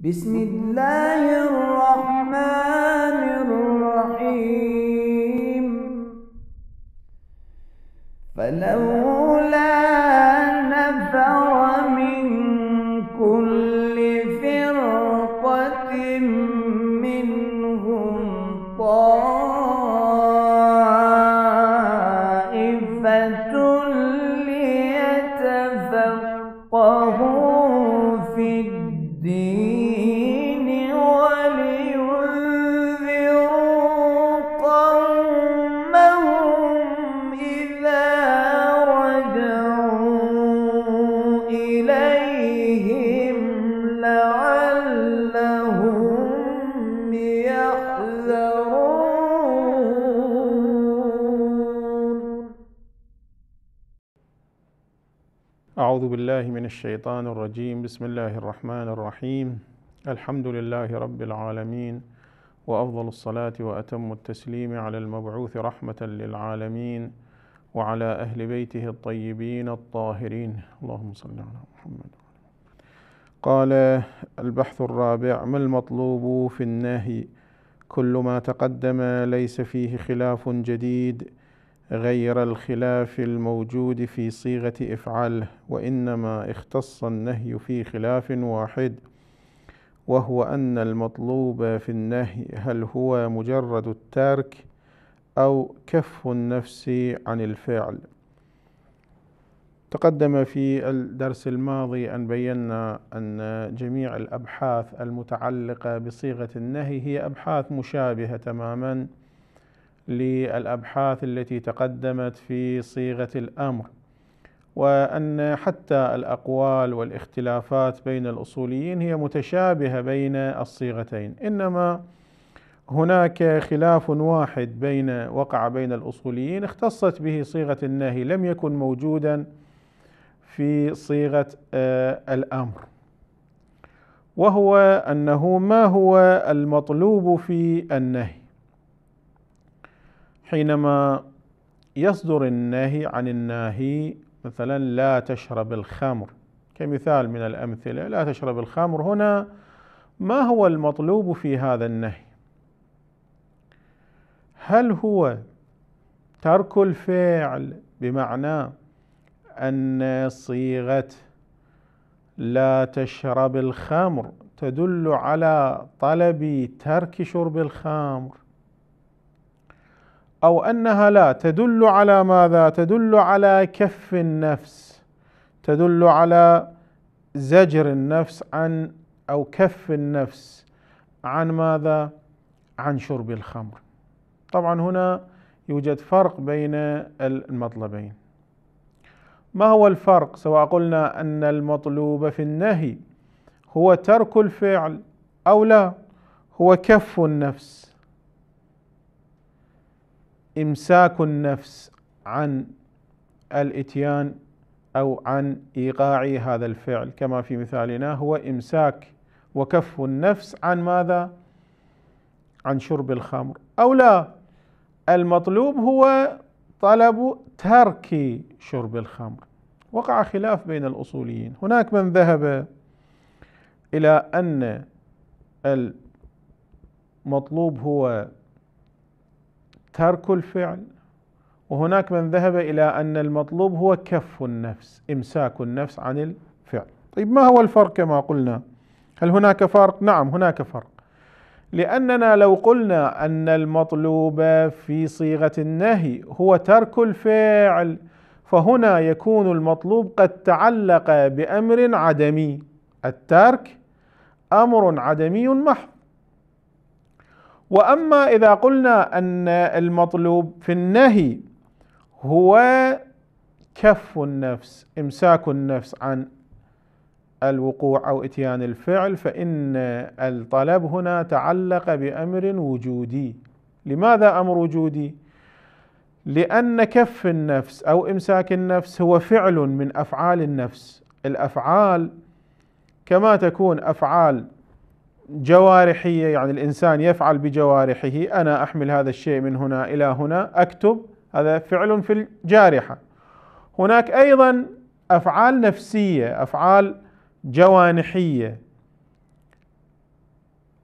بسم الله الرحمن الرحيم فلو الشيطان الرجيم بسم الله الرحمن الرحيم الحمد لله رب العالمين وافضل الصلاه واتم التسليم على المبعوث رحمه للعالمين وعلى اهل بيته الطيبين الطاهرين اللهم صل على محمد قال البحث الرابع ما المطلوب في النهي كل ما تقدم ليس فيه خلاف جديد غير الخلاف الموجود في صيغة إفعاله وإنما اختص النهي في خلاف واحد وهو أن المطلوب في النهي هل هو مجرد الترك أو كف النفس عن الفعل تقدم في الدرس الماضي أن بينا أن جميع الأبحاث المتعلقة بصيغة النهي هي أبحاث مشابهة تماماً للابحاث التي تقدمت في صيغه الامر وان حتى الاقوال والاختلافات بين الاصوليين هي متشابهه بين الصيغتين انما هناك خلاف واحد بين وقع بين الاصوليين اختصت به صيغه النهي لم يكن موجودا في صيغه آه، الامر وهو انه ما هو المطلوب في النهي حينما يصدر النهي عن الناهي مثلا لا تشرب الخمر كمثال من الأمثلة لا تشرب الخمر هنا ما هو المطلوب في هذا النهي هل هو ترك الفعل بمعنى أن صيغة لا تشرب الخمر تدل على طلب ترك شرب الخمر أو أنها لا تدل على ماذا؟ تدل على كف النفس تدل على زجر النفس عن أو كف النفس عن ماذا؟ عن شرب الخمر طبعا هنا يوجد فرق بين المطلبين ما هو الفرق سواء قلنا أن المطلوب في النهي هو ترك الفعل أو لا هو كف النفس امساك النفس عن الاتيان او عن ايقاع هذا الفعل كما في مثالنا هو امساك وكف النفس عن ماذا؟ عن شرب الخمر او لا المطلوب هو طلب ترك شرب الخمر وقع خلاف بين الاصوليين هناك من ذهب الى ان المطلوب هو ترك الفعل وهناك من ذهب الى ان المطلوب هو كف النفس امساك النفس عن الفعل طيب ما هو الفرق كما قلنا هل هناك فرق نعم هناك فرق لاننا لو قلنا ان المطلوب في صيغه النهي هو ترك الفعل فهنا يكون المطلوب قد تعلق بامر عدمي الترك امر عدمي محض واما اذا قلنا ان المطلوب في النهي هو كف النفس امساك النفس عن الوقوع او اتيان الفعل فان الطلب هنا تعلق بامر وجودي لماذا امر وجودي لان كف النفس او امساك النفس هو فعل من افعال النفس الافعال كما تكون افعال جوارحيه يعني الانسان يفعل بجوارحه انا احمل هذا الشيء من هنا الى هنا اكتب هذا فعل في الجارحه هناك ايضا افعال نفسيه افعال جوانحيه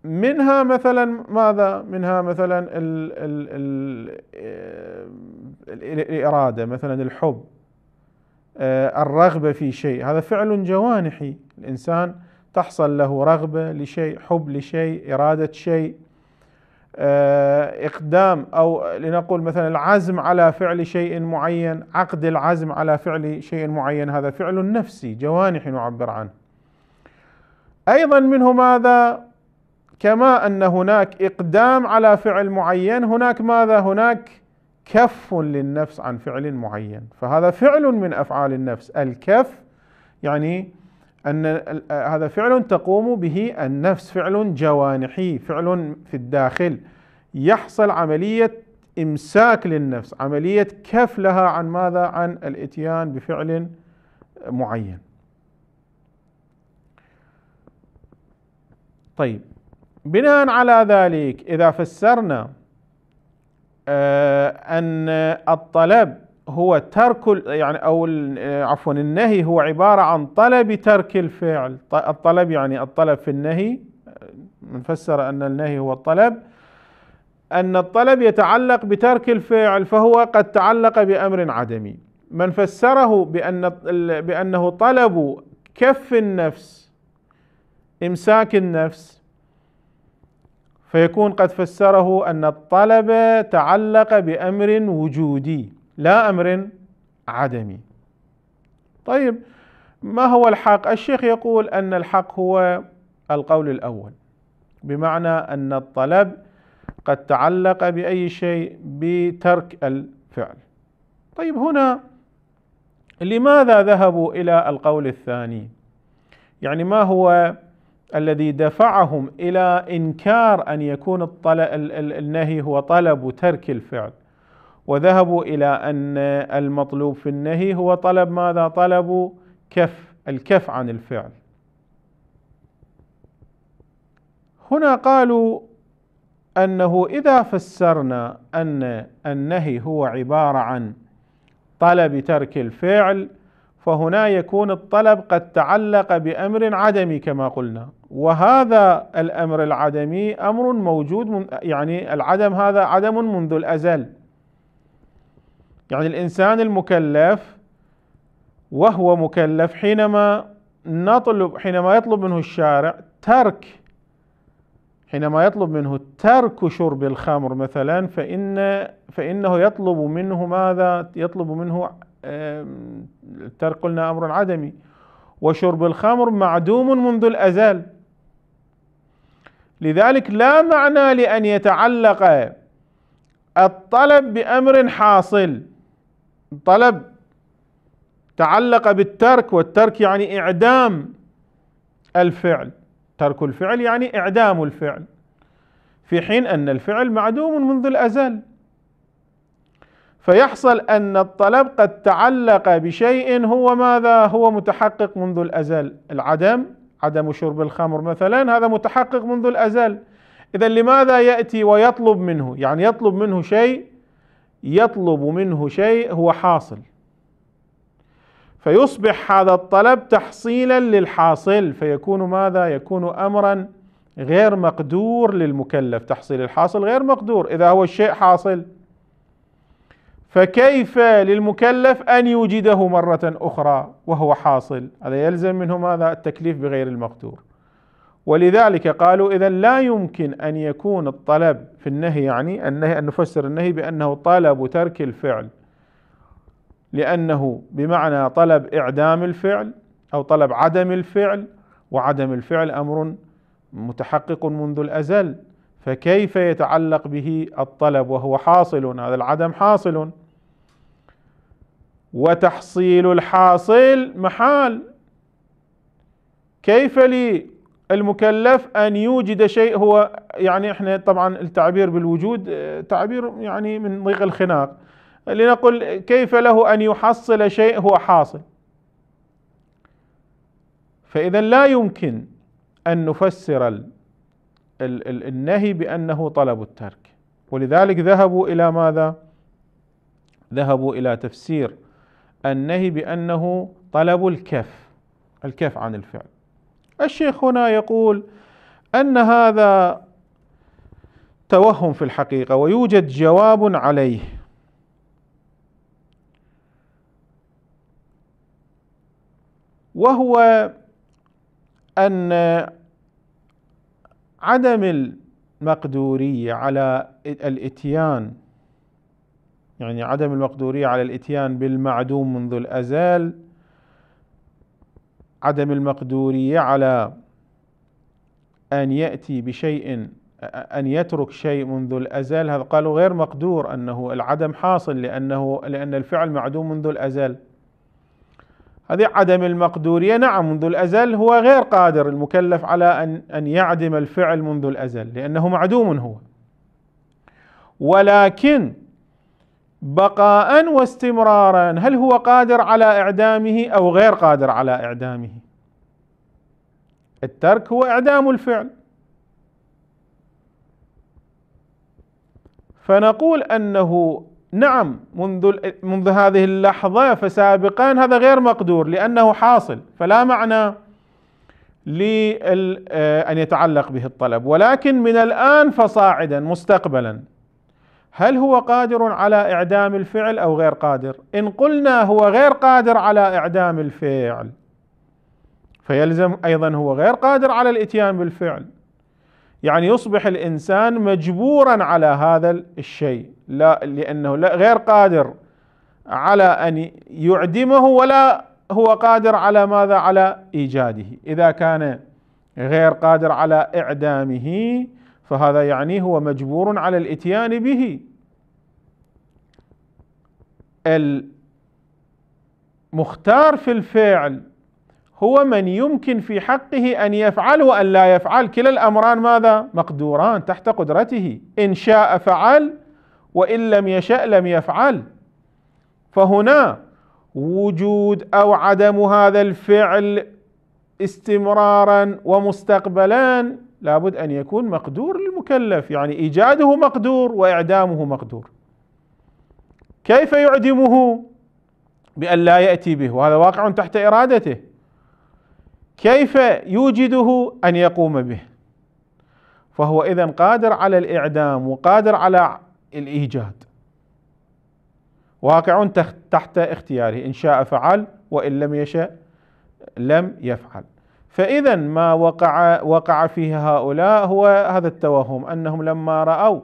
منها مثلا ماذا منها مثلا ال ال ال الاراده مثلا الحب آه، الرغبه في شيء هذا فعل جوانحي الانسان تحصل له رغبه لشيء حب لشيء اراده شيء آه، اقدام او لنقول مثلا العزم على فعل شيء معين عقد العزم على فعل شيء معين هذا فعل نفسي جوانحي نعبر عنه ايضا منه ماذا كما ان هناك اقدام على فعل معين هناك ماذا هناك كف للنفس عن فعل معين فهذا فعل من افعال النفس الكف يعني أن آه، هذا فعل تقوم به النفس فعل جوانحي فعل في الداخل يحصل عملية إمساك للنفس عملية كف لها عن ماذا عن الإتيان بفعل معين طيب بناء على ذلك إذا فسرنا آه، أن الطلب هو ترك يعني او آه، عفوا النهي هو عباره عن طلب ترك الفعل الطلب يعني الطلب في النهي آه، منفسر ان النهي هو الطلب ان الطلب يتعلق بترك الفعل فهو قد تعلق بامر عدمي من فسره بان بانه طلب كف النفس امساك النفس فيكون قد فسره ان الطلب تعلق بامر وجودي لا أمر عدمي طيب ما هو الحق؟ الشيخ يقول أن الحق هو القول الأول بمعنى أن الطلب قد تعلق بأي شيء بترك الفعل طيب هنا لماذا ذهبوا إلى القول الثاني؟ يعني ما هو الذي دفعهم إلى إنكار أن يكون الطلب النهي هو طلب ترك الفعل؟ وذهبوا إلى أن المطلوب في النهي هو طلب ماذا طلبوا كف الكف عن الفعل هنا قالوا أنه إذا فسرنا أن النهي هو عبارة عن طلب ترك الفعل فهنا يكون الطلب قد تعلق بأمر عدمي كما قلنا وهذا الأمر العدمي أمر موجود من يعني العدم هذا عدم منذ الأزل يعني الإنسان المكلف وهو مكلف حينما نطلب حينما يطلب منه الشارع ترك حينما يطلب منه ترك شرب الخمر مثلا فإن فإنه يطلب منه ماذا؟ يطلب منه ترك قلنا أمر عدمي وشرب الخمر معدوم منذ الأزل لذلك لا معنى لأن يتعلق الطلب بأمر حاصل طلب تعلق بالترك والترك يعني إعدام الفعل ترك الفعل يعني إعدام الفعل في حين أن الفعل معدوم منذ الأزل فيحصل أن الطلب قد تعلق بشيء هو ماذا هو متحقق منذ الأزل العدم عدم شرب الخمر مثلا هذا متحقق منذ الأزل إذا لماذا يأتي ويطلب منه يعني يطلب منه شيء يطلب منه شيء هو حاصل فيصبح هذا الطلب تحصيلا للحاصل فيكون ماذا يكون امرا غير مقدور للمكلف تحصيل الحاصل غير مقدور اذا هو الشيء حاصل فكيف للمكلف ان يوجده مره اخرى وهو حاصل هذا يلزم منه ماذا التكليف بغير المقدور ولذلك قالوا إذا لا يمكن أن يكون الطلب في النهي يعني النهي أن نفسر النهي بأنه طلب ترك الفعل لأنه بمعنى طلب إعدام الفعل أو طلب عدم الفعل وعدم الفعل أمر متحقق منذ الأزل فكيف يتعلق به الطلب وهو حاصل هذا العدم حاصل وتحصيل الحاصل محال كيف لي المكلف أن يوجد شيء هو يعني احنا طبعا التعبير بالوجود آه، تعبير يعني من ضيق الخناق لنقل كيف له أن يحصل شيء هو حاصل فإذا لا يمكن أن نفسر النهي بأنه طلب الترك ولذلك ذهبوا إلى ماذا؟ ذهبوا إلى تفسير النهي بأنه طلب الكف الكف عن الفعل الشيخ هنا يقول ان هذا توهم في الحقيقه ويوجد جواب عليه وهو ان عدم المقدوريه على الاتيان يعني عدم المقدوريه على الاتيان بالمعدوم منذ الازل عدم المقدورية على أن يأتي بشيء أن يترك شيء منذ الأزل هذا قالوا غير مقدور أنه العدم حاصل لأنه لأن الفعل معدوم منذ الأزل هذه عدم المقدورية نعم منذ الأزل هو غير قادر المكلف على أن أن يعدم الفعل منذ الأزل لأنه معدوم هو ولكن بقاء واستمرارا هل هو قادر على إعدامه أو غير قادر على إعدامه الترك هو إعدام الفعل فنقول أنه نعم منذ منذ هذه اللحظة فسابقا هذا غير مقدور لأنه حاصل فلا معنى لأن آه، يتعلق به الطلب ولكن من الآن فصاعدا مستقبلا هل هو قادر على إعدام الفعل أو غير قادر إن قلنا هو غير قادر على إعدام الفعل فيلزم أيضا هو غير قادر على الإتيان بالفعل يعني يصبح الإنسان مجبورا على هذا الشيء لا لأنه لا غير قادر على أن يعدمه ولا هو قادر على ماذا على إيجاده إذا كان غير قادر على إعدامه فهذا يعني هو مجبور على الاتيان به المختار في الفعل هو من يمكن في حقه ان يفعل وان لا يفعل كلا الامران ماذا مقدوران تحت قدرته ان شاء فعل وان لم يشا لم يفعل فهنا وجود او عدم هذا الفعل استمرارا ومستقبلا لابد ان يكون مقدور للمكلف يعني ايجاده مقدور واعدامه مقدور كيف يعدمه بأن لا يأتي به وهذا واقع تحت إرادته كيف يوجده أن يقوم به فهو إذا قادر على الإعدام وقادر على الإيجاد واقع تحت اختياره إن شاء فعل وإن لم يشأ لم يفعل فإذا ما وقع وقع فيه هؤلاء هو هذا التوهم أنهم لما رأوا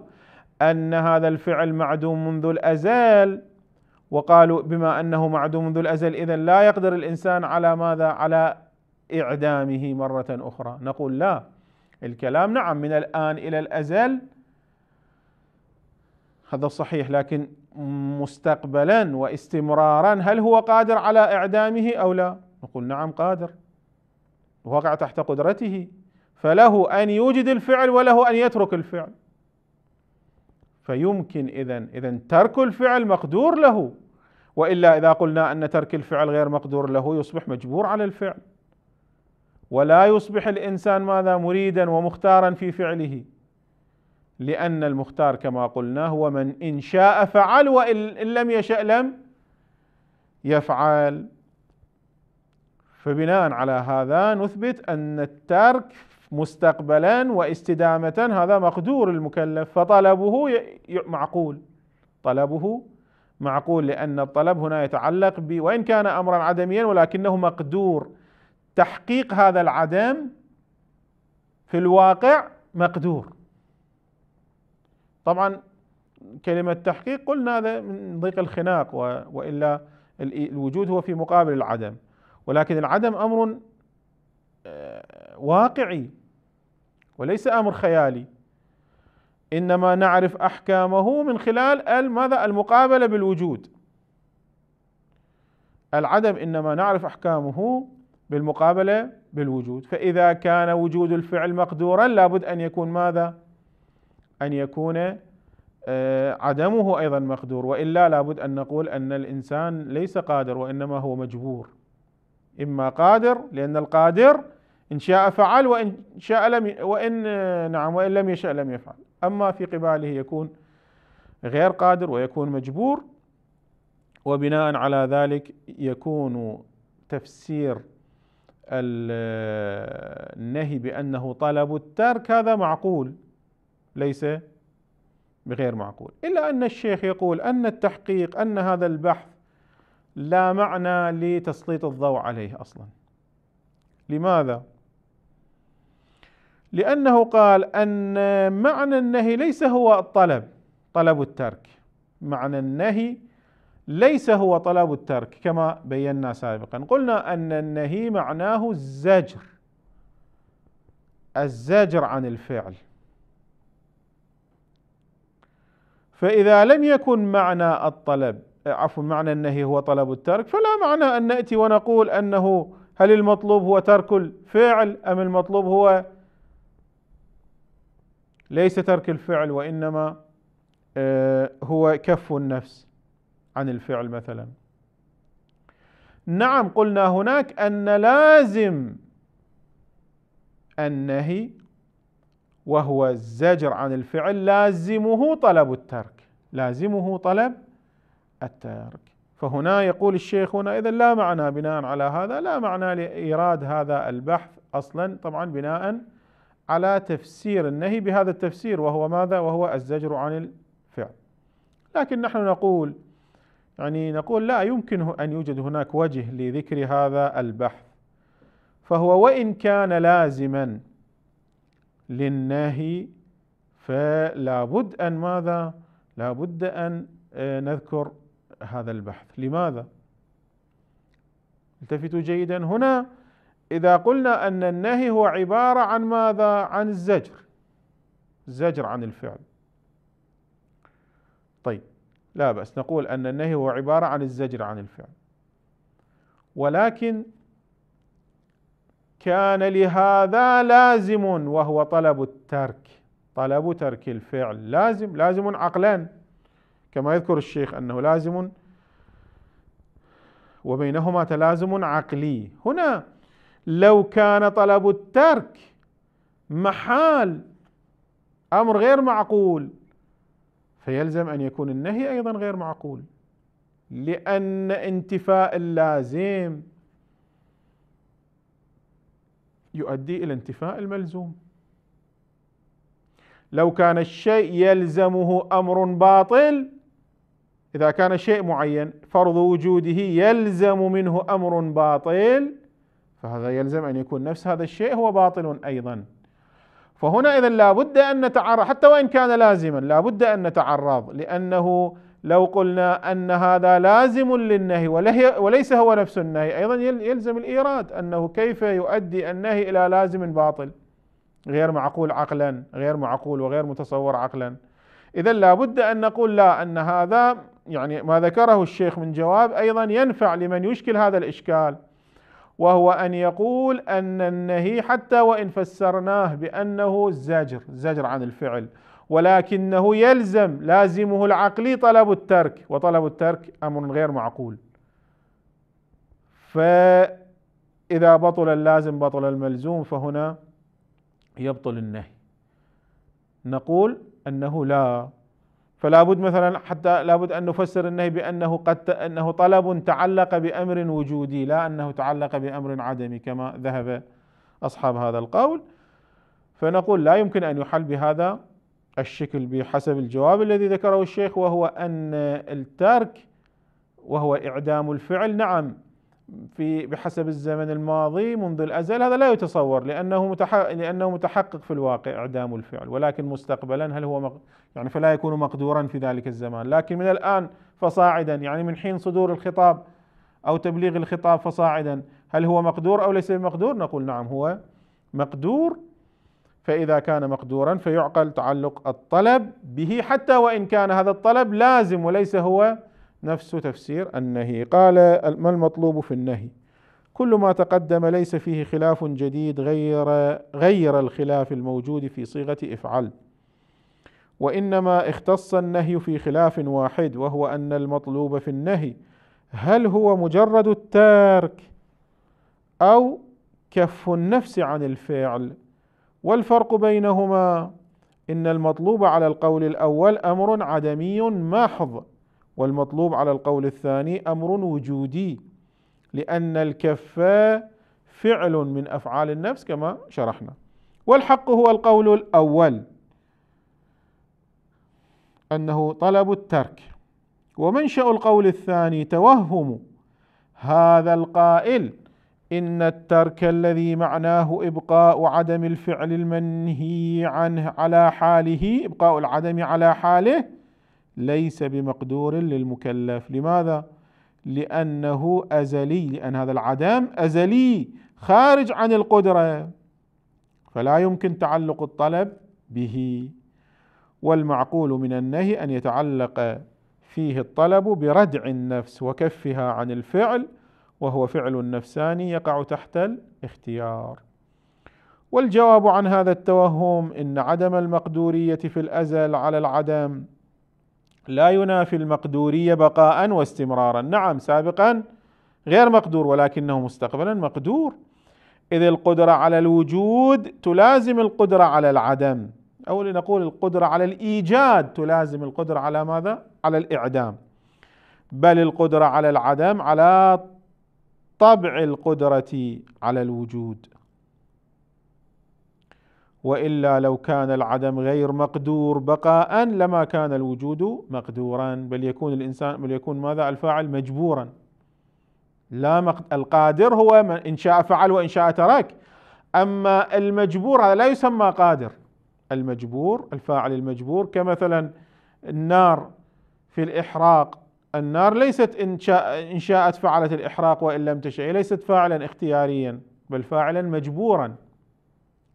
أن هذا الفعل معدوم منذ الأزل وقالوا بما أنه معدوم منذ الأزل إذا لا يقدر الإنسان على ماذا على إعدامه مرة أخرى نقول لا الكلام نعم من الآن إلى الأزل هذا صحيح لكن مستقبلا واستمرارا هل هو قادر على إعدامه أو لا نقول نعم قادر وقع تحت قدرته فله أن يوجد الفعل وله أن يترك الفعل فيمكن إذا إذا ترك الفعل مقدور له وإلا إذا قلنا أن ترك الفعل غير مقدور له يصبح مجبور على الفعل ولا يصبح الإنسان ماذا مريدا ومختارا في فعله لأن المختار كما قلنا هو من إن شاء فعل وإن لم يشأ لم يفعل فبناء على هذا نثبت أن الترك مستقبلا واستدامة هذا مقدور المكلف فطلبه معقول طلبه معقول لأن الطلب هنا يتعلق ب وإن كان أمرا عدميا ولكنه مقدور تحقيق هذا العدم في الواقع مقدور طبعا كلمة تحقيق قلنا هذا من ضيق الخناق وإلا الوجود هو في مقابل العدم ولكن العدم أمر آه، واقعي وليس امر خيالي انما نعرف احكامه من خلال ماذا المقابله بالوجود العدم انما نعرف احكامه بالمقابله بالوجود فاذا كان وجود الفعل مقدورا لابد ان يكون ماذا ان يكون آه، عدمه ايضا مقدور والا لابد ان نقول ان الانسان ليس قادر وانما هو مجبور اما قادر لان القادر إن شاء فعل وإن شاء لم وإن نعم وإن لم يشاء لم يفعل أما في قباله يكون غير قادر ويكون مجبور وبناء على ذلك يكون تفسير النهي بأنه طلب الترك هذا معقول ليس بغير معقول إلا أن الشيخ يقول أن التحقيق أن هذا البحث لا معنى لتسليط الضوء عليه أصلا لماذا؟ لأنه قال أن معنى النهي ليس هو الطلب طلب الترك معنى النهي ليس هو طلب الترك كما بينا سابقا قلنا أن النهي معناه الزجر الزجر عن الفعل فإذا لم يكن معنى الطلب عفوا معنى النهي هو طلب الترك فلا معنى أن نأتي ونقول أنه هل المطلوب هو ترك الفعل أم المطلوب هو ليس ترك الفعل وإنما آه، هو كف النفس عن الفعل مثلا نعم قلنا هناك أن لازم النهي وهو الزجر عن الفعل لازمه طلب الترك لازمه طلب الترك فهنا يقول الشيخ هنا إذا لا معنى بناء على هذا لا معنى لإيراد هذا البحث أصلا طبعا بناء على تفسير النهي بهذا التفسير وهو ماذا؟ وهو الزجر عن الفعل. لكن نحن نقول يعني نقول لا يمكن ان يوجد هناك وجه لذكر هذا البحث. فهو وان كان لازما للنهي فلا بد ان ماذا؟ لا بد ان آه، نذكر هذا البحث، لماذا؟ التفتوا جيدا هنا إذا قلنا أن النهي هو عبارة عن ماذا؟ عن الزجر الزجر عن الفعل طيب لا بأس نقول أن النهي هو عبارة عن الزجر عن الفعل ولكن كان لهذا لازم وهو طلب الترك طلب ترك الفعل لازم لازم عقلان كما يذكر الشيخ أنه لازم وبينهما تلازم عقلي هنا لو كان طلب الترك محال امر غير معقول فيلزم ان يكون النهي ايضا غير معقول لان انتفاء اللازم يؤدي الى انتفاء الملزوم لو كان الشيء يلزمه امر باطل اذا كان شيء معين فرض وجوده يلزم منه امر باطل فهذا يلزم أن يكون نفس هذا الشيء هو باطل أيضا فهنا إذا لابد أن نتعرض حتى وإن كان لازما لابد أن نتعرض لأنه لو قلنا أن هذا لازم للنهي وليس هو نفس النهي أيضا يلزم الإيراد أنه كيف يؤدي النهي إلى لازم باطل غير معقول عقلا غير معقول وغير متصور عقلا إذا لابد أن نقول لا أن هذا يعني ما ذكره الشيخ من جواب أيضا ينفع لمن يشكل هذا الإشكال وهو أن يقول أن النهي حتى وإن فسرناه بأنه الزجر زجر عن الفعل ولكنه يلزم لازمه العقلي طلب الترك وطلب الترك أمر غير معقول فإذا بطل اللازم بطل الملزوم فهنا يبطل النهي نقول أنه لا فلا بد مثلا حتى لا بد ان نفسر النهي بانه قد انه طلب تعلق بامر وجودي لا انه تعلق بامر عدمي كما ذهب اصحاب هذا القول فنقول لا يمكن ان يحل بهذا الشكل بحسب الجواب الذي ذكره الشيخ وهو ان الترك وهو اعدام الفعل نعم في بحسب الزمن الماضي منذ الازل هذا لا يتصور لانه متحقق لانه متحقق في الواقع اعدام الفعل ولكن مستقبلا هل هو يعني فلا يكون مقدورا في ذلك الزمان لكن من الآن فصاعدا يعني من حين صدور الخطاب أو تبليغ الخطاب فصاعدا هل هو مقدور أو ليس بمقدور نقول نعم هو مقدور فإذا كان مقدورا فيعقل تعلق الطلب به حتى وإن كان هذا الطلب لازم وليس هو نفس تفسير النهي قال ما المطلوب في النهي كل ما تقدم ليس فيه خلاف جديد غير غير الخلاف الموجود في صيغة افعل وانما اختص النهي في خلاف واحد وهو ان المطلوب في النهي هل هو مجرد الترك او كف النفس عن الفعل والفرق بينهما ان المطلوب على القول الاول امر عدمي محض والمطلوب على القول الثاني امر وجودي لان الكف فعل من افعال النفس كما شرحنا والحق هو القول الاول أنه طلب الترك ومنشأ القول الثاني توهم هذا القائل إن الترك الذي معناه إبقاء عدم الفعل المنهي عنه على حاله إبقاء العدم على حاله ليس بمقدور للمكلف لماذا؟ لأنه أزلي لأن هذا العدم أزلي خارج عن القدرة فلا يمكن تعلق الطلب به والمعقول من النهي أن يتعلق فيه الطلب بردع النفس وكفها عن الفعل وهو فعل نفساني يقع تحت الاختيار والجواب عن هذا التوهم ان عدم المقدوريه في الازل على العدم لا ينافي المقدوريه بقاء واستمرارا نعم سابقا غير مقدور ولكنه مستقبلا مقدور اذ القدره على الوجود تلازم القدره على العدم أو لنقول القدرة على الإيجاد تلازم القدرة على ماذا؟ على الإعدام بل القدرة على العدم على طبع القدرة على الوجود والا لو كان العدم غير مقدور بقاء لما كان الوجود مقدورا بل يكون الانسان بل يكون ماذا الفاعل مجبورا لا القادر هو ان شاء فعل وان شاء ترك اما المجبور هذا لا يسمى قادر المجبور الفاعل المجبور كمثلا النار في الإحراق النار ليست إن, شاء إن شاءت فعلت الإحراق وإن لم تشاء ليست فاعلا اختياريا بل فاعلا مجبورا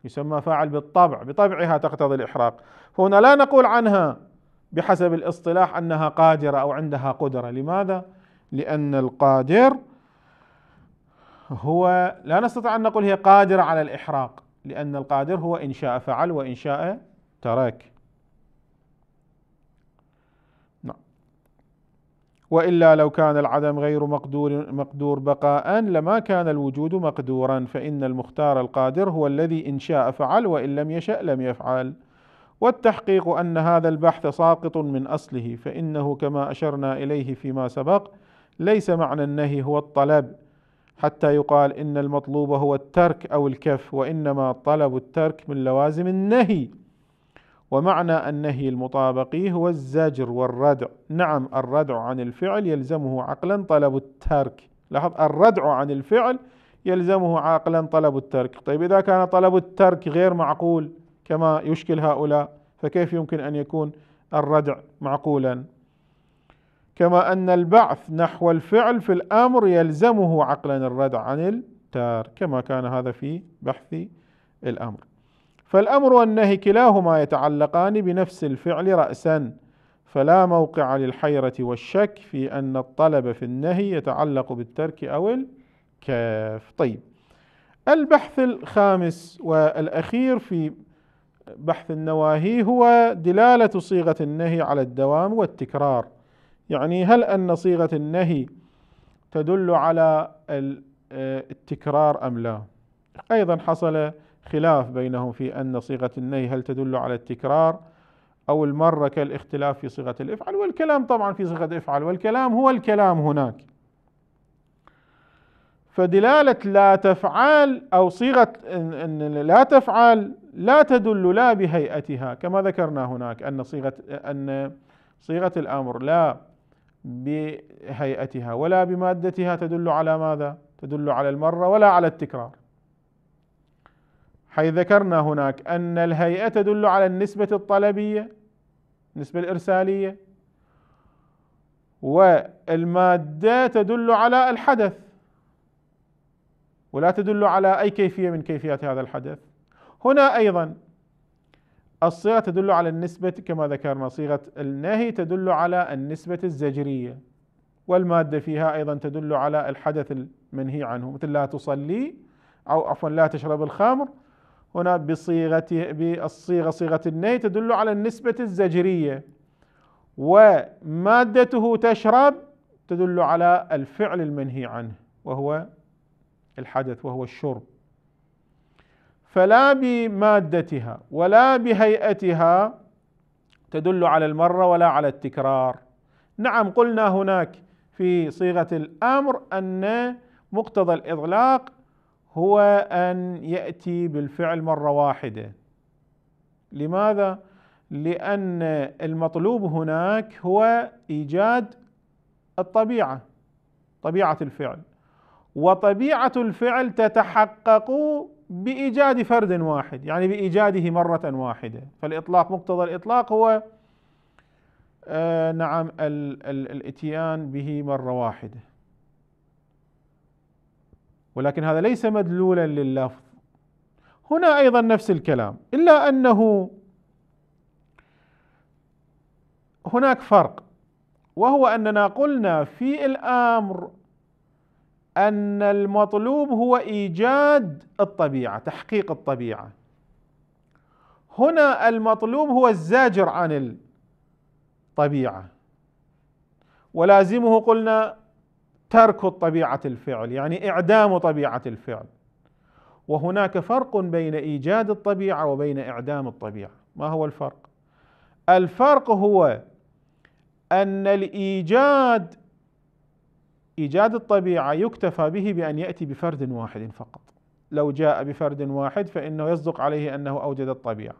يسمى فاعل بالطبع بطبعها تقتضي الإحراق فهنا لا نقول عنها بحسب الاصطلاح أنها قادرة أو عندها قدرة لماذا؟ لأن القادر هو لا نستطيع أن نقول هي قادرة على الإحراق لأن القادر هو إن شاء فعل وإن شاء ترك نعم وإلا لو كان العدم غير مقدور, مقدور بقاء لما كان الوجود مقدورا فإن المختار القادر هو الذي إن شاء فعل وإن لم يشأ لم يفعل والتحقيق أن هذا البحث ساقط من أصله فإنه كما أشرنا إليه فيما سبق ليس معنى النهي هو الطلب حتى يقال إن المطلوب هو الترك أو الكف وإنما طلب الترك من لوازم النهي ومعنى النهي المطابقي هو الزجر والردع نعم الردع عن الفعل يلزمه عقلا طلب الترك لاحظ الردع عن الفعل يلزمه عقلا طلب الترك طيب إذا كان طلب الترك غير معقول كما يشكل هؤلاء فكيف يمكن أن يكون الردع معقولا كما أن البعث نحو الفعل في الأمر يلزمه عقلا الرد عن التار كما كان هذا في بحث الأمر فالأمر والنهي كلاهما يتعلقان بنفس الفعل رأسا فلا موقع للحيرة والشك في أن الطلب في النهي يتعلق بالترك أو الكاف طيب البحث الخامس والأخير في بحث النواهي هو دلالة صيغة النهي على الدوام والتكرار يعني هل أن صيغة النهي تدل على آه، التكرار أم لا أيضا حصل خلاف بينهم في أن صيغة النهي هل تدل على التكرار أو المرة كالاختلاف في صيغة الإفعل والكلام طبعا في صيغة إفعل والكلام هو الكلام هناك فدلالة لا تفعل أو صيغة أن لا تفعل لا تدل لا بهيئتها كما ذكرنا هناك أن صيغة أن صيغة الأمر لا بهيئتها ولا بمادتها تدل على ماذا؟ تدل على المرة ولا على التكرار حيث ذكرنا هناك أن الهيئة تدل على النسبة الطلبية النسبة الإرسالية والمادة تدل على الحدث ولا تدل على أي كيفية من كيفيات هذا الحدث هنا أيضا الصيغة تدل على النسبة كما ذكرنا صيغة النهي تدل على النسبة الزجرية والمادة فيها أيضا تدل على الحدث المنهي عنه مثل لا تصلي أو عفوا لا تشرب الخمر هنا بصيغة بالصيغة صيغة النهي تدل على النسبة الزجرية ومادته تشرب تدل على الفعل المنهي عنه وهو الحدث وهو الشرب فلا بمادتها ولا بهيئتها تدل على المره ولا على التكرار نعم قلنا هناك في صيغه الامر ان مقتضى الاغلاق هو ان ياتي بالفعل مره واحده لماذا لان المطلوب هناك هو ايجاد الطبيعه طبيعه الفعل وطبيعه الفعل تتحقق بايجاد فرد واحد يعني بايجاده مره واحده فالاطلاق مقتضى الاطلاق هو آه نعم الـ الـ الاتيان به مره واحده ولكن هذا ليس مدلولا لللفظ هنا ايضا نفس الكلام الا انه هناك فرق وهو اننا قلنا في الامر أن المطلوب هو إيجاد الطبيعة تحقيق الطبيعة هنا المطلوب هو الزاجر عن الطبيعة ولازمه قلنا ترك طبيعة الفعل يعني إعدام طبيعة الفعل وهناك فرق بين إيجاد الطبيعة وبين إعدام الطبيعة ما هو الفرق؟ الفرق هو أن الإيجاد إيجاد الطبيعة يكتفى به بأن يأتي بفرد واحد فقط لو جاء بفرد واحد فإنه يصدق عليه أنه أوجد الطبيعة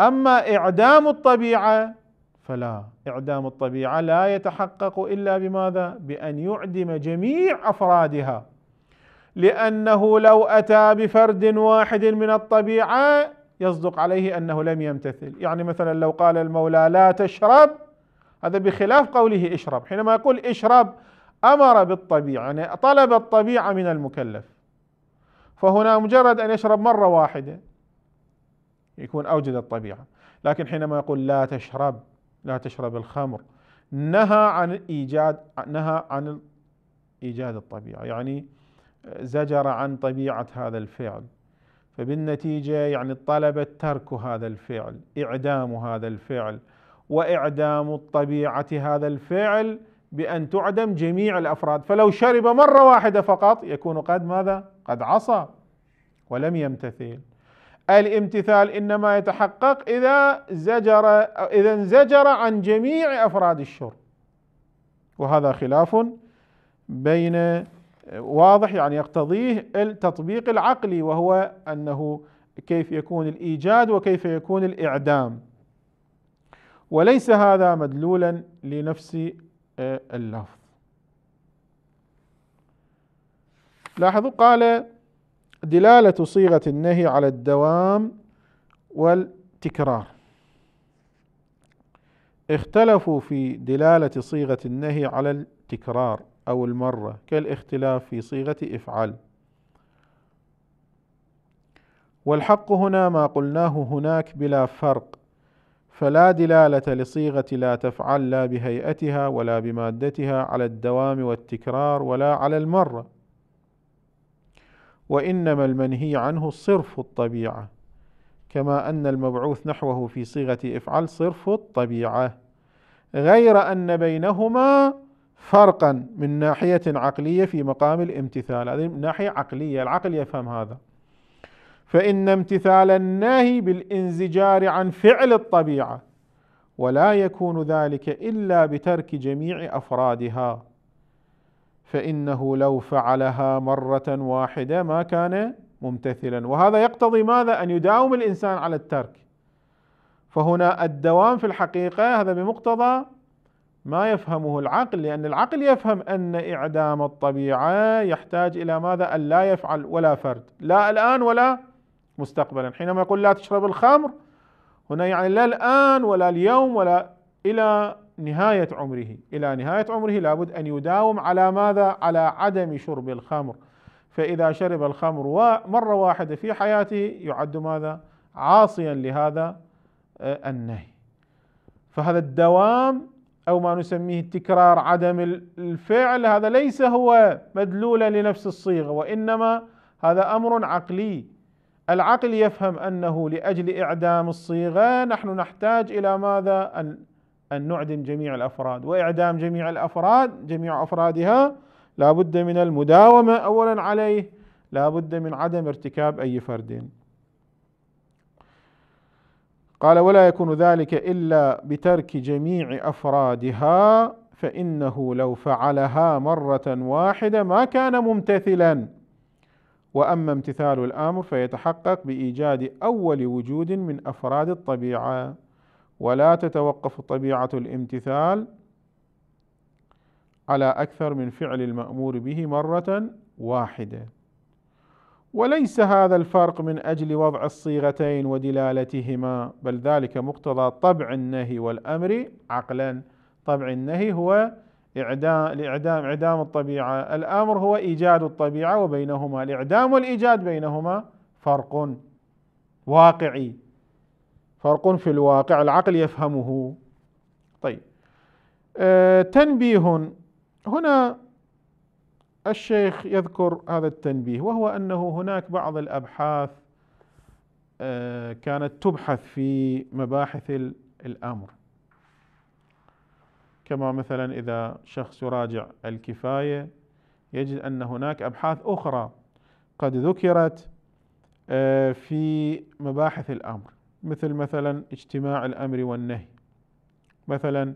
أما إعدام الطبيعة فلا إعدام الطبيعة لا يتحقق إلا بماذا؟ بأن يعدم جميع أفرادها لأنه لو أتى بفرد واحد من الطبيعة يصدق عليه أنه لم يمتثل يعني مثلا لو قال المولى لا تشرب هذا بخلاف قوله اشرب حينما يقول اشرب أمر بالطبيعة يعني طلب الطبيعة من المكلف فهنا مجرد أن يشرب مرة واحدة يكون أوجد الطبيعة لكن حينما يقول لا تشرب لا تشرب الخمر نهى عن إيجاد نهى عن إيجاد الطبيعة يعني زجر عن طبيعة هذا الفعل فبالنتيجة يعني طلب ترك هذا الفعل إعدام هذا الفعل وإعدام الطبيعة هذا الفعل بأن تعدم جميع الأفراد فلو شرب مرة واحدة فقط يكون قد ماذا؟ قد عصى ولم يمتثل الامتثال إنما يتحقق إذا زجر إذا انزجر عن جميع أفراد الشرب وهذا خلاف بين واضح يعني يقتضيه التطبيق العقلي وهو أنه كيف يكون الإيجاد وكيف يكون الإعدام وليس هذا مدلولا لنفس اللفظ لاحظوا قال دلالة صيغة النهي على الدوام والتكرار اختلفوا في دلالة صيغة النهي على التكرار أو المرة كالاختلاف في صيغة إفعال والحق هنا ما قلناه هناك بلا فرق فلا دلالة لصيغة لا تفعل لا بهيئتها ولا بمادتها على الدوام والتكرار ولا على المرة، وإنما المنهي عنه صرف الطبيعة، كما أن المبعوث نحوه في صيغة افعل صرف الطبيعة، غير أن بينهما فرقا من ناحية عقلية في مقام الامتثال، هذه ناحية عقلية، العقل يفهم هذا. فإن امتثال الناهي بالانزجار عن فعل الطبيعة ولا يكون ذلك إلا بترك جميع أفرادها فإنه لو فعلها مرة واحدة ما كان ممتثلا وهذا يقتضي ماذا أن يداوم الإنسان على الترك فهنا الدوام في الحقيقة هذا بمقتضى ما يفهمه العقل لأن العقل يفهم أن إعدام الطبيعة يحتاج إلى ماذا أن لا يفعل ولا فرد لا الآن ولا مستقبلا حينما يقول لا تشرب الخمر هنا يعني لا الآن ولا اليوم ولا إلى نهاية عمره إلى نهاية عمره لابد أن يداوم على ماذا على عدم شرب الخمر فإذا شرب الخمر مرة واحدة في حياته يعد ماذا عاصيا لهذا آه، النهي فهذا الدوام أو ما نسميه تكرار عدم الفعل هذا ليس هو مدلولا لنفس الصيغة وإنما هذا أمر عقلي العقل يفهم انه لاجل اعدام الصيغه نحن نحتاج الى ماذا؟ ان ان نعدم جميع الافراد، واعدام جميع الافراد جميع افرادها لابد من المداومه اولا عليه، لابد من عدم ارتكاب اي فرد. قال ولا يكون ذلك الا بترك جميع افرادها فانه لو فعلها مره واحده ما كان ممتثلا واما امتثال الامر فيتحقق بايجاد اول وجود من افراد الطبيعه ولا تتوقف طبيعه الامتثال على اكثر من فعل المامور به مره واحده وليس هذا الفرق من اجل وضع الصيغتين ودلالتهما بل ذلك مقتضى طبع النهي والامر عقلا طبع النهي هو إعدام لإعدام إعدام الطبيعة الأمر هو إيجاد الطبيعة وبينهما الإعدام والإيجاد بينهما فرق واقعي فرق في الواقع العقل يفهمه طيب آه تنبيه هنا الشيخ يذكر هذا التنبيه وهو أنه هناك بعض الأبحاث آه، كانت تبحث في مباحث الأمر كما مثلا إذا شخص يراجع الكفاية يجد أن هناك أبحاث أخرى قد ذكرت آه، في مباحث الأمر مثل مثلا اجتماع الأمر والنهي مثلا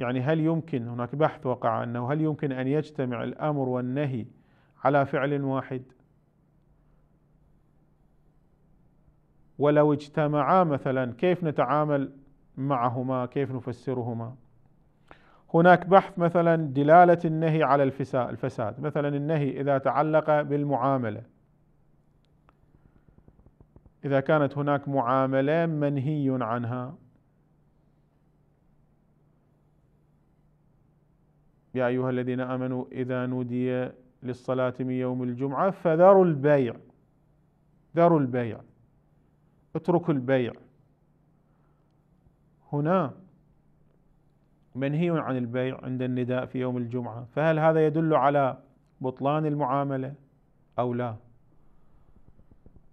يعني هل يمكن هناك بحث وقع أنه هل يمكن أن يجتمع الأمر والنهي على فعل واحد ولو اجتمعا مثلا كيف نتعامل معهما كيف نفسرهما هناك بحث مثلا دلالة النهي على الفساد مثلا النهي إذا تعلق بالمعاملة إذا كانت هناك معاملة منهي عنها يا أيها الذين آمنوا إذا نودي للصلاة من يوم الجمعة فذروا البيع ذروا البيع اتركوا البيع هنا منهي عن البيع عند النداء في يوم الجمعة فهل هذا يدل على بطلان المعاملة أو لا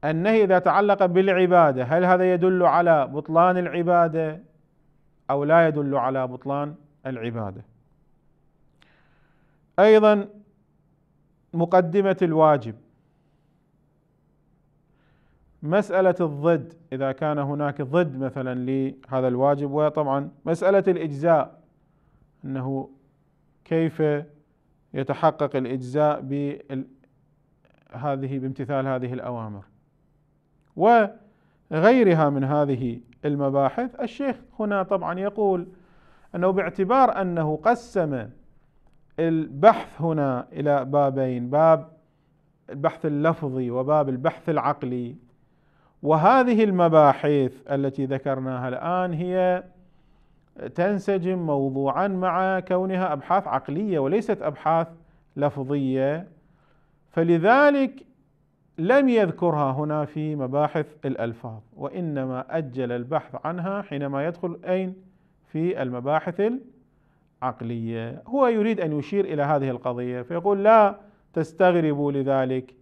النهي إذا تعلق بالعبادة هل هذا يدل على بطلان العبادة أو لا يدل على بطلان العبادة أيضا مقدمة الواجب مسألة الضد إذا كان هناك ضد مثلا لهذا الواجب وطبعا مسألة الإجزاء أنه كيف يتحقق الإجزاء بهذه بامتثال هذه الأوامر وغيرها من هذه المباحث الشيخ هنا طبعا يقول أنه باعتبار أنه قسم البحث هنا إلى بابين باب البحث اللفظي وباب البحث العقلي وهذه المباحث التي ذكرناها الآن هي تنسجم موضوعا مع كونها ابحاث عقليه وليست ابحاث لفظيه فلذلك لم يذكرها هنا في مباحث الالفاظ وانما اجل البحث عنها حينما يدخل اين في المباحث العقليه هو يريد ان يشير الى هذه القضيه فيقول لا تستغربوا لذلك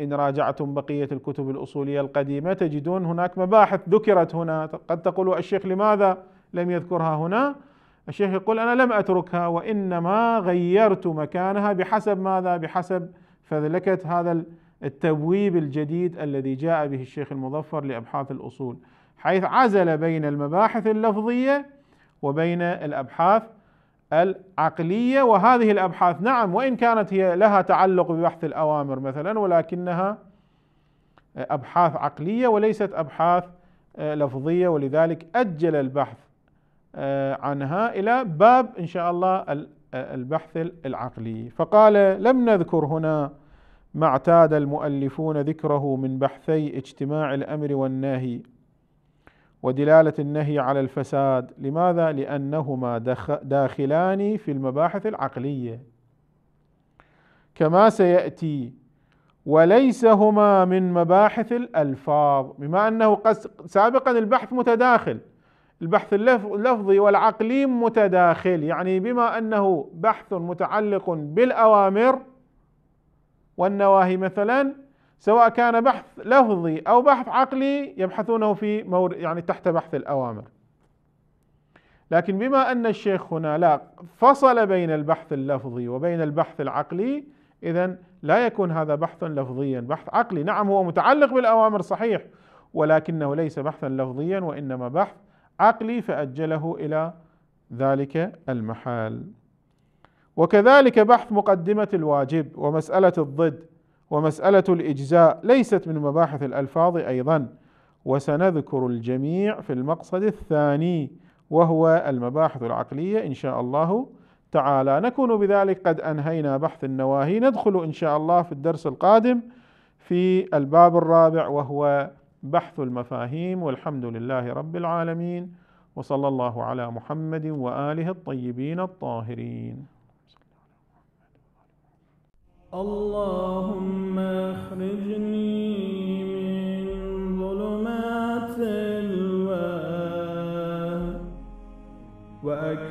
إن راجعتم بقية الكتب الأصولية القديمة تجدون هناك مباحث ذكرت هنا قد تقول الشيخ لماذا لم يذكرها هنا الشيخ يقول أنا لم أتركها وإنما غيرت مكانها بحسب ماذا بحسب فذلكة هذا التبويب الجديد الذي جاء به الشيخ المظفر لأبحاث الأصول حيث عزل بين المباحث اللفظية وبين الأبحاث العقلية وهذه الأبحاث نعم وإن كانت هي لها تعلق ببحث الأوامر مثلا ولكنها أبحاث عقلية وليست أبحاث آه، لفظية ولذلك أجل البحث آه، عنها إلى باب إن شاء الله آه، البحث العقلي فقال لم نذكر هنا ما اعتاد المؤلفون ذكره من بحثي اجتماع الأمر والنهي ودلالة النهي على الفساد لماذا؟ لأنهما داخلان في المباحث العقلية كما سيأتي وليس هما من مباحث الألفاظ بما أنه سابقا البحث متداخل البحث اللفظي والعقلي متداخل يعني بما أنه بحث متعلق بالأوامر والنواهي مثلا سواء كان بحث لفظي أو بحث عقلي يبحثونه في مور يعني تحت بحث الأوامر لكن بما أن الشيخ هنا لا فصل بين البحث اللفظي وبين البحث العقلي إذا لا يكون هذا بحثا لفظيا بحث عقلي نعم هو متعلق بالأوامر صحيح ولكنه ليس بحثا لفظيا وإنما بحث عقلي فأجله إلى ذلك المحال وكذلك بحث مقدمة الواجب ومسألة الضد ومسألة الإجزاء ليست من مباحث الألفاظ أيضا وسنذكر الجميع في المقصد الثاني وهو المباحث العقلية إن شاء الله تعالى نكون بذلك قد أنهينا بحث النواهي ندخل إن شاء الله في الدرس القادم في الباب الرابع وهو بحث المفاهيم والحمد لله رب العالمين وصلى الله على محمد واله الطيبين الطاهرين اللهم اخرجني من ظلمات الواد وأكرمني